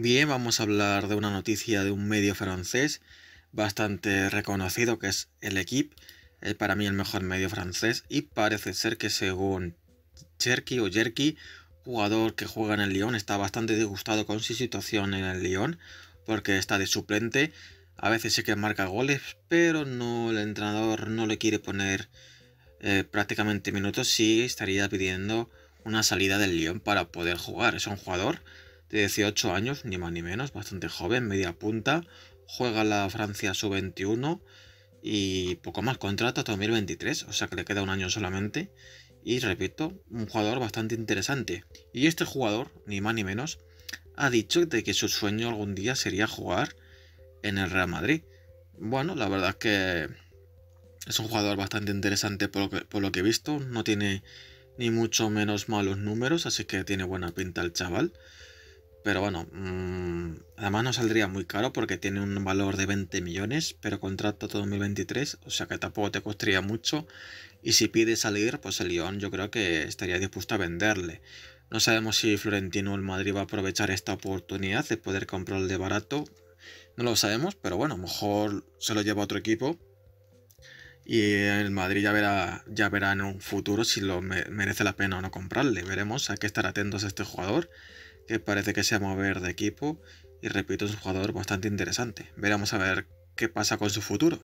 Bien, vamos a hablar de una noticia de un medio francés bastante reconocido que es El Equipe, es eh, para mí el mejor medio francés y parece ser que según Cherky o Jerky, jugador que juega en el Lyon, está bastante disgustado con su situación en el Lyon porque está de suplente, a veces sí que marca goles, pero no el entrenador no le quiere poner eh, prácticamente minutos, sí estaría pidiendo una salida del Lyon para poder jugar. Es un jugador de 18 años, ni más ni menos, bastante joven, media punta, juega la Francia sub-21 y poco más, contrato hasta 2023, o sea que le queda un año solamente. Y repito, un jugador bastante interesante. Y este jugador, ni más ni menos, ha dicho de que su sueño algún día sería jugar en el Real Madrid. Bueno, la verdad es que es un jugador bastante interesante por lo que, por lo que he visto. No tiene ni mucho menos malos números, así que tiene buena pinta el chaval pero bueno, mm, además no saldría muy caro porque tiene un valor de 20 millones, pero contrato todo 2023, o sea que tampoco te costaría mucho. Y si pide salir, pues el Lyon yo creo que estaría dispuesto a venderle. No sabemos si Florentino el Madrid va a aprovechar esta oportunidad de poder comprarle de barato. No lo sabemos, pero bueno, a lo mejor se lo lleva otro equipo. Y el Madrid ya verá, ya verá en un futuro si lo merece la pena o no comprarle. Veremos, hay que estar atentos a este jugador que parece que se va a mover de equipo y repito es un jugador bastante interesante. Veremos a ver qué pasa con su futuro.